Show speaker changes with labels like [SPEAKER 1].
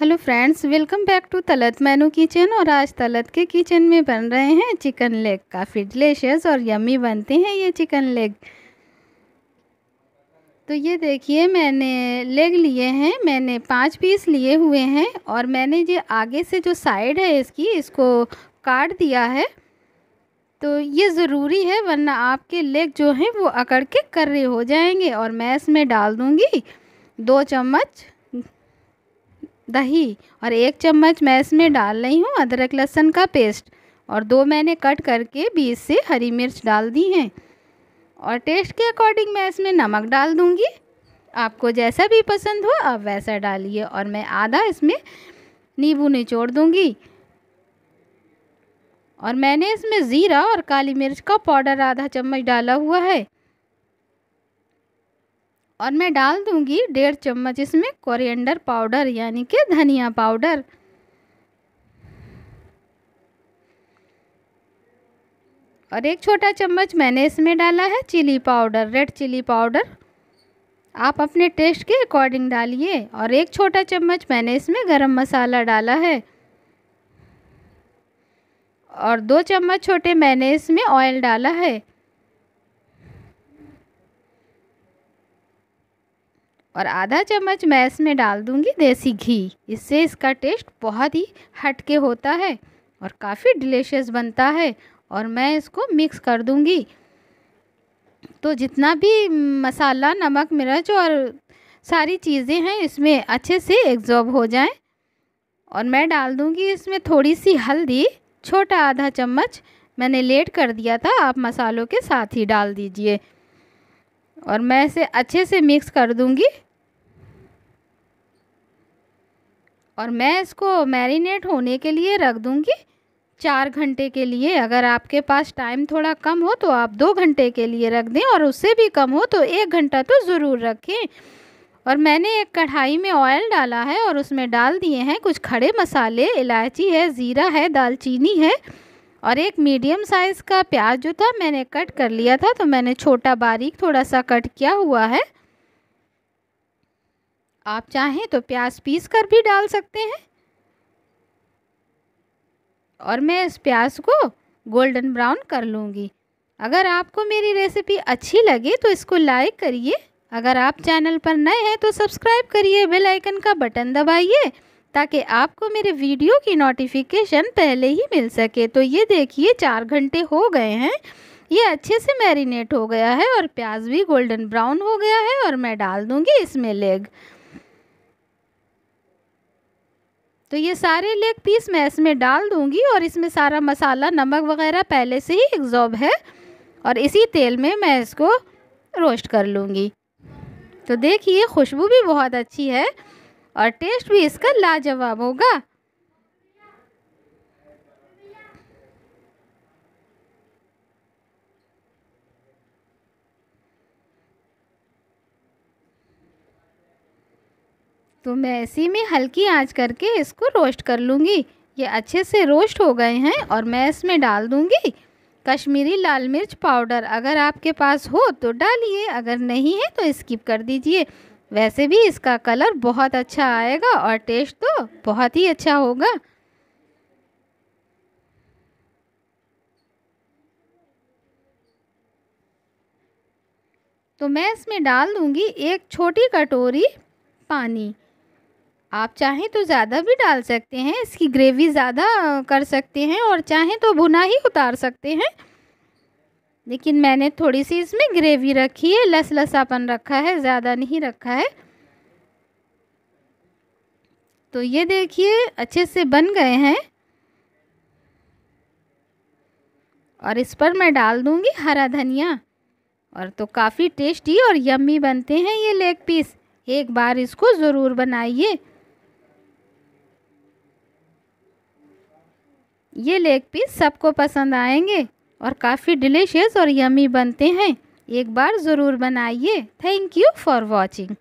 [SPEAKER 1] hello friends welcome back to Talat Manu kitchen और आज तलत के किचन में बन रहे हैं चिकन लेग काफ़ी डिलेशियस और यमी बनते हैं ये चिकन लेग तो ये देखिए मैंने लेग लिए हैं मैंने पाँच पीस लिए हुए हैं और मैंने ये आगे से जो साइड है इसकी इसको काट दिया है तो ये ज़रूरी है वरना आपके लेग जो हैं वो अकड़ के कर्रे हो जाएंगे और मैं इसमें डाल दूँगी दो चम्मच दही और एक चम्मच मैं इसमें डाल रही हूँ अदरक लहसुन का पेस्ट और दो मैंने कट करके बीस से हरी मिर्च डाल दी हैं और टेस्ट के अकॉर्डिंग मैं इसमें नमक डाल दूँगी आपको जैसा भी पसंद हो आप वैसा डालिए और मैं आधा इसमें नींबू निचोड़ दूँगी और मैंने इसमें ज़ीरा और काली मिर्च का पाउडर आधा चम्मच डाला हुआ है और मैं डाल दूंगी डेढ़ चम्मच इसमें कोरिएंडर पाउडर यानी कि धनिया पाउडर और एक छोटा चम्मच मैंने इसमें डाला है chilli powder red chilli powder आप अपने टेस्ट के अकॉर्डिंग डालिए और एक छोटा चम्मच मैंने इसमें गरम मसाला डाला है और दो चम्मच छोटे मैंने इसमें ऑयल डाला है और आधा चम्मच मैं इसमें डाल दूँगी देसी घी इससे इसका टेस्ट बहुत ही हटके होता है और काफ़ी डिलीशियस बनता है और मैं इसको मिक्स कर दूँगी तो जितना भी मसाला नमक मिर्च और सारी चीज़ें हैं इसमें अच्छे से एग्जॉर्ब हो जाएं और मैं डाल दूँगी इसमें थोड़ी सी हल्दी छोटा आधा चम्मच मैंने लेट कर दिया था आप मसालों के साथ ही डाल दीजिए और मैं इसे अच्छे से मिक्स कर दूँगी और मैं इसको मैरिनेट होने के लिए रख दूँगी चार घंटे के लिए अगर आपके पास टाइम थोड़ा कम हो तो आप दो घंटे के लिए रख दें और उससे भी कम हो तो एक घंटा तो ज़रूर रखें और मैंने एक कढ़ाई में ऑयल डाला है और उसमें डाल दिए हैं कुछ खड़े मसाले इलायची है ज़ीरा है दालचीनी है और एक मीडियम साइज़ का प्याज जो था मैंने कट कर लिया था तो मैंने छोटा बारीक थोड़ा सा कट किया हुआ है आप चाहें तो प्याज पीस कर भी डाल सकते हैं और मैं इस प्याज को गोल्डन ब्राउन कर लूँगी अगर आपको मेरी रेसिपी अच्छी लगे तो इसको लाइक करिए अगर आप चैनल पर नए हैं तो सब्सक्राइब करिए बेल आइकन का बटन दबाइए ताकि आपको मेरे वीडियो की नोटिफिकेशन पहले ही मिल सके तो ये देखिए चार घंटे हो गए हैं ये अच्छे से मैरिनेट हो गया है और प्याज भी गोल्डन ब्राउन हो गया है और मैं डाल दूँगी इसमें लेग तो ये सारे लेग पीस मैं इसमें डाल दूँगी और इसमें सारा मसाला नमक वगैरह पहले से ही एग्जॉर्ब है और इसी तेल में मैं इसको रोस्ट कर लूँगी तो देखिए खुशबू भी बहुत अच्छी है और टेस्ट भी इसका लाजवाब होगा तो मैं इसी में हल्की आंच करके इसको रोस्ट कर लूँगी ये अच्छे से रोस्ट हो गए हैं और मैं इसमें डाल दूँगी कश्मीरी लाल मिर्च पाउडर अगर आपके पास हो तो डालिए अगर नहीं है तो स्किप कर दीजिए वैसे भी इसका कलर बहुत अच्छा आएगा और टेस्ट तो बहुत ही अच्छा होगा तो मैं इसमें डाल दूँगी एक छोटी कटोरी पानी आप चाहें तो ज़्यादा भी डाल सकते हैं इसकी ग्रेवी ज़्यादा कर सकते हैं और चाहें तो भुना ही उतार सकते हैं लेकिन मैंने थोड़ी सी इसमें ग्रेवी रखी है लस लसापन रखा है ज़्यादा नहीं रखा है तो ये देखिए अच्छे से बन गए हैं और इस पर मैं डाल दूँगी हरा धनिया और तो काफ़ी टेस्टी और यम्मी बनते हैं ये लेग पीस एक बार इसको ज़रूर बनाइए ये लेग पीस सबको पसंद आएंगे और काफ़ी डिलीशियस और यमी बनते हैं एक बार ज़रूर बनाइए थैंक यू फॉर वॉचिंग